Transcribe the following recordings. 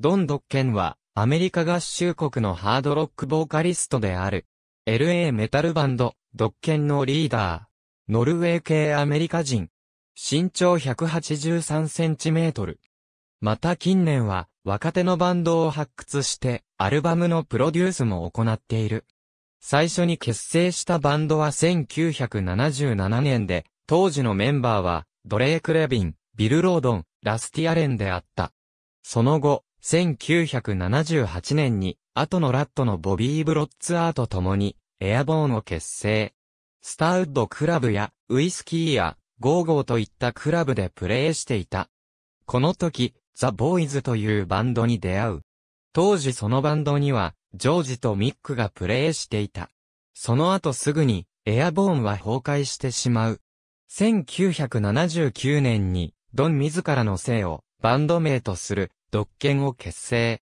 ドン・ドッケンは、アメリカ合衆国のハードロックボーカリストである。LA メタルバンド、ドッケンのリーダー。ノルウェー系アメリカ人。身長183センチメートル。また近年は、若手のバンドを発掘して、アルバムのプロデュースも行っている。最初に結成したバンドは1977年で、当時のメンバーは、ドレイク・レビン、ビル・ロードン、ラスティアレンであった。その後、1978年に、後のラットのボビー・ブロッツアーと共に、エアボーンを結成。スターウッドクラブや、ウイスキーや、ゴーゴーといったクラブでプレーしていた。この時、ザ・ボーイズというバンドに出会う。当時そのバンドには、ジョージとミックがプレーしていた。その後すぐに、エアボーンは崩壊してしまう。1979年に、ドン自らの姓をバンド名とする独権を結成。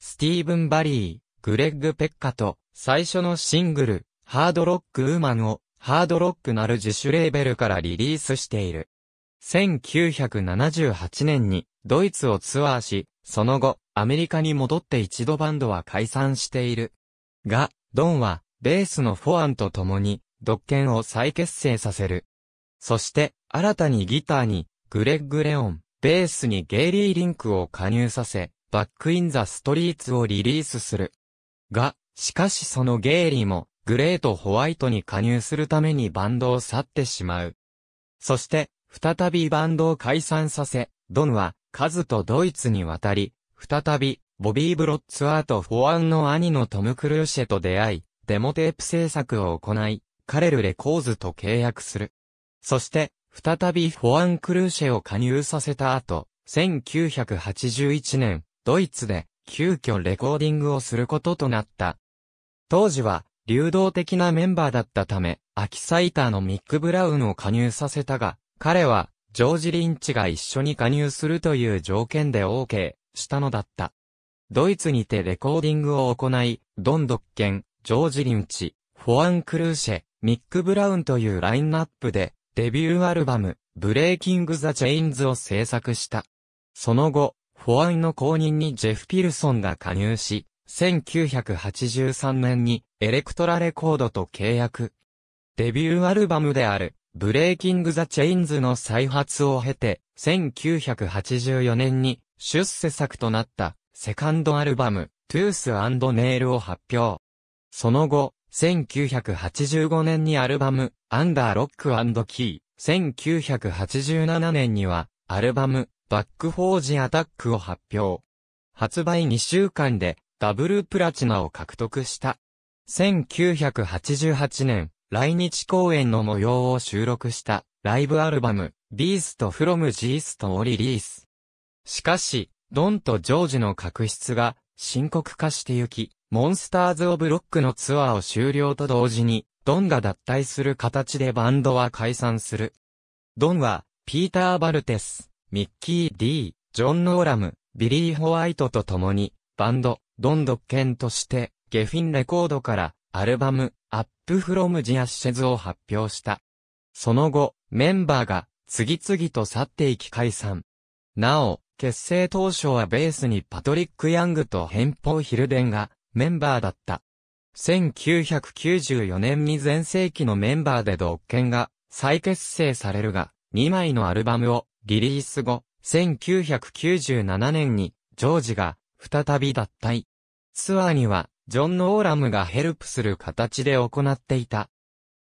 スティーブン・バリー、グレッグ・ペッカと、最初のシングル、ハードロック・ウーマンを、ハードロックなる自主レーベルからリリースしている。1978年にドイツをツアーし、その後、アメリカに戻って一度バンドは解散している。が、ドンは、ベースのフォアンと共に、ドッケンを再結成させる。そして、新たにギターに、グレッグ・レオン、ベースにゲイリー・リンクを加入させ、バック・イン・ザ・ストリーツをリリースする。が、しかしそのゲイリーも、グレート・ホワイトに加入するためにバンドを去ってしまう。そして、再びバンドを解散させ、ドンは、カズとドイツに渡り、再び、ボビー・ブロッツアーとフォアンの兄のトム・クルーシェと出会い、デモテープ制作を行い、カレルレコーズと契約する。そして、再びフォアン・クルーシェを加入させた後、1981年、ドイツで急遽レコーディングをすることとなった。当時は、流動的なメンバーだったため、アキサイターのミック・ブラウンを加入させたが、彼は、ジョージ・リンチが一緒に加入するという条件で OK したのだった。ドイツにてレコーディングを行い、ドンドッケン、ジョージ・リンチ、フォアン・クルーシェ、ミック・ブラウンというラインナップで、デビューアルバム、ブレイキング・ザ・チェインズを制作した。その後、フォアンの後任にジェフ・ピルソンが加入し、1983年にエレクトラレコードと契約。デビューアルバムである、ブレイキング・ザ・チェインズの再発を経て、1984年に出世作となったセカンドアルバム、トゥースネイルを発表。その後、1985年にアルバム、アンダーロックキー、1987年には、アルバム、バックフォージアタックを発表。発売2週間で、ダブルプラチナを獲得した。1988年、来日公演の模様を収録した、ライブアルバム、ビーストフロムジーストをリリース。しかし、ドンとジョージの確執が深刻化してゆき、モンスターズ・オブ・ロックのツアーを終了と同時に、ドンが脱退する形でバンドは解散する。ドンは、ピーター・バルテス、ミッキー・ D、ジョン・ノーラム、ビリー・ホワイトと共に、バンド、ドン・ドッケンとして、ゲフィンレコードから、アルバム、アップ・フロム・ジ・アッシェズを発表した。その後、メンバーが、次々と去っていき解散。なお、結成当初はベースにパトリック・ヤングとヘンポー・ヒルデンが、メンバーだった。1994年に全盛期のメンバーで独権が再結成されるが、2枚のアルバムをリリース後、1997年にジョージが再び脱退。ツアーにはジョン・ノーラムがヘルプする形で行っていた。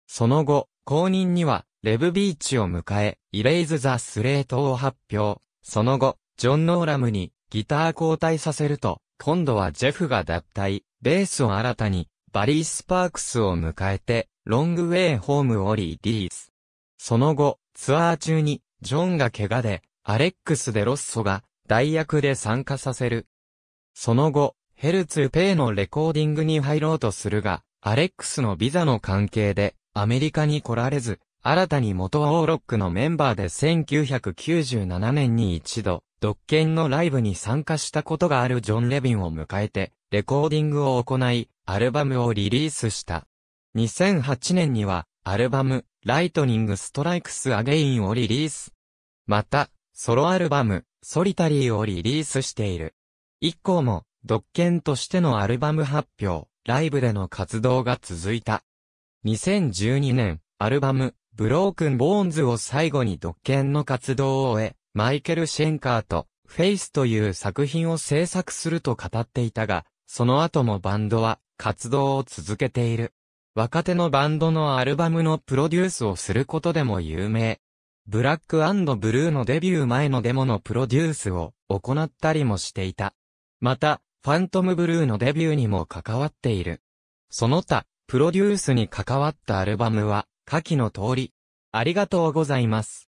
その後、公認にはレブビーチを迎え、イレイズ・ザ・スレートを発表。その後、ジョン・ノーラムにギター交代させると、今度はジェフが脱退、ベースを新たに、バリー・スパークスを迎えて、ロングウェイホームをリリース。その後、ツアー中に、ジョンが怪我で、アレックス・デロッソが、代役で参加させる。その後、ヘルツ・ペイのレコーディングに入ろうとするが、アレックスのビザの関係で、アメリカに来られず、新たに元オーロックのメンバーで1997年に一度、ドッケンのライブに参加したことがあるジョン・レビンを迎えて、レコーディングを行い、アルバムをリリースした。2008年には、アルバム、ライトニング・ストライクス・アゲインをリリース。また、ソロアルバム、ソリタリーをリリースしている。以降も、ドッケンとしてのアルバム発表、ライブでの活動が続いた。2012年、アルバム、ブロークン・ボーンズを最後にドッケンの活動を終え、マイケル・シェンカーとフェイスという作品を制作すると語っていたが、その後もバンドは活動を続けている。若手のバンドのアルバムのプロデュースをすることでも有名。ブラックブルーのデビュー前のデモのプロデュースを行ったりもしていた。また、ファントムブルーのデビューにも関わっている。その他、プロデュースに関わったアルバムは、下記の通り。ありがとうございます。